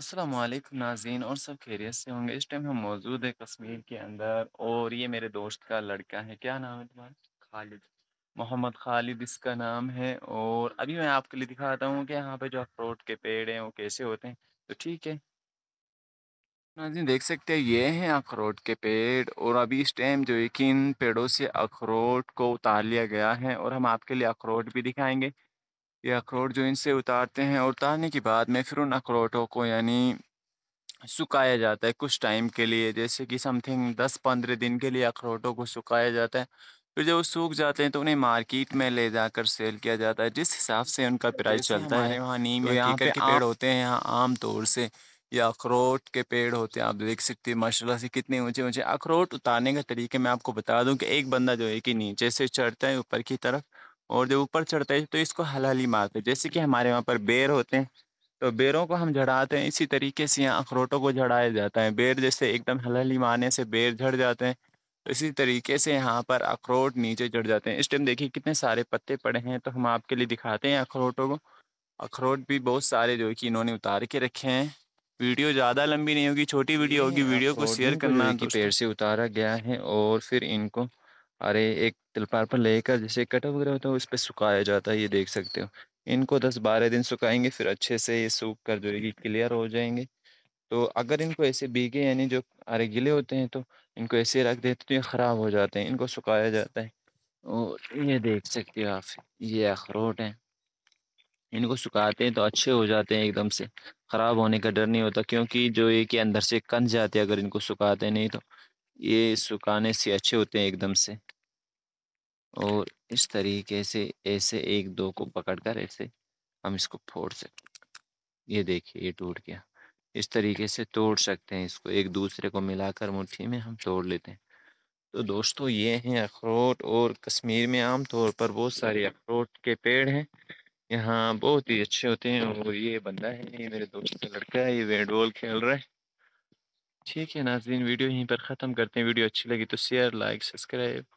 अस्सलाम वालेकुम नाजीन और सब खैरियत से होंगे इस टाइम हम मौजूद है कश्मीर के अंदर और ये मेरे दोस्त का लड़का है क्या नाम है तुम्हारा खालिद मोहम्मद खालिद इसका नाम है और अभी मैं आपके लिए दिखाता हूँ कि यहाँ पे जो अखरोट के पेड़ हैं वो कैसे होते हैं तो ठीक है नाजीन देख सकते हैं ये हैं अखरोट के पेड़ और अभी इस टाइम जो है कि इन पेड़ों से अखरोट को उतार लिया गया है और हम आपके लिए अखरोट भी दिखाएंगे ये अखरोट जो इनसे उतारते हैं और उतारने के बाद में फिर उन अखरोटों को यानी सुखाया जाता है कुछ टाइम के लिए जैसे कि समथिंग दस पंद्रह दिन के लिए अखरोटों को सुखाया जाता है फिर जब वो सूख जाते हैं तो उन्हें मार्केट में ले जाकर सेल किया जाता है जिस हिसाब से उनका प्राइस चलता है वहाँ नीम तो यहाँ के पेड़ होते हैं यहाँ आम तौर से या अखरोट के पेड़ होते हैं आप देख सकते हैं माशाल्लाह से कितने ऊंचे ऊंचे अखरोट उतारने का तरीके मैं आपको बता दूं कि एक बंदा जो है कि नीचे से चढ़ता है ऊपर की तरफ और जब ऊपर चढ़ता है तो इसको हलाली मारते हैं जैसे कि हमारे वहाँ पर बेर होते हैं तो बेरों को हम झड़ाते हैं इसी तरीके से यहाँ अखरोटों को झड़ाया जाता है बेर जैसे एकदम हलाली मारने से बेर झड़ जाते हैं तो इसी तरीके से यहाँ पर अखरोट नीचे चढ़ जाते हैं इस टाइम देखिए कितने सारे पत्ते पड़े हैं तो हम आपके लिए दिखाते हैं अखरोटों को अखरोट भी बहुत सारे जो है कि इन्होंने उतार के रखे हैं वीडियो ज़्यादा लंबी नहीं होगी छोटी वीडियो होगी वीडियो को शेयर करना कि पेड़ से उतारा गया है और फिर इनको अरे एक तिलपार पर लेकर जैसे कटा वगैरह होता है उस पर सुखाया जाता है ये देख सकते हो इनको दस बारह दिन सुखाएंगे फिर अच्छे से ये सूख कर जो है क्लियर हो जाएंगे तो अगर इनको ऐसे भीगे यानी जो अरे गिले होते हैं तो इनको ऐसे रख देते तो ये ख़राब हो जाते हैं इनको सुखाया जाता है और ये देख सकते हो आप ये अखरोट हैं इनको सुखाते हैं तो अच्छे हो जाते हैं एकदम से ख़राब होने का डर नहीं होता क्योंकि जो ये कि अंदर से कंध जाते हैं अगर इनको सुखाते नहीं तो ये सुखाने से अच्छे होते हैं एकदम से और इस तरीके से ऐसे एक दो को पकड़कर ऐसे हम इसको फोड़ सकते ये देखिए ये टूट गया इस तरीके से तोड़ सकते हैं इसको एक दूसरे को मिलाकर मुट्ठी में हम तोड़ लेते हैं तो दोस्तों ये हैं अखरोट और कश्मीर में आम तौर पर बहुत सारे अखरोट के पेड़ हैं यहाँ बहुत ही अच्छे होते हैं और ये बंदा है ये मेरे दोस्त का लड़का है ये बैट बॉल खेल रहा है ठीक है नाजीन वीडियो यहीं पर ख़त्म करते हैं वीडियो अच्छी लगी तो शेयर लाइक सब्सक्राइब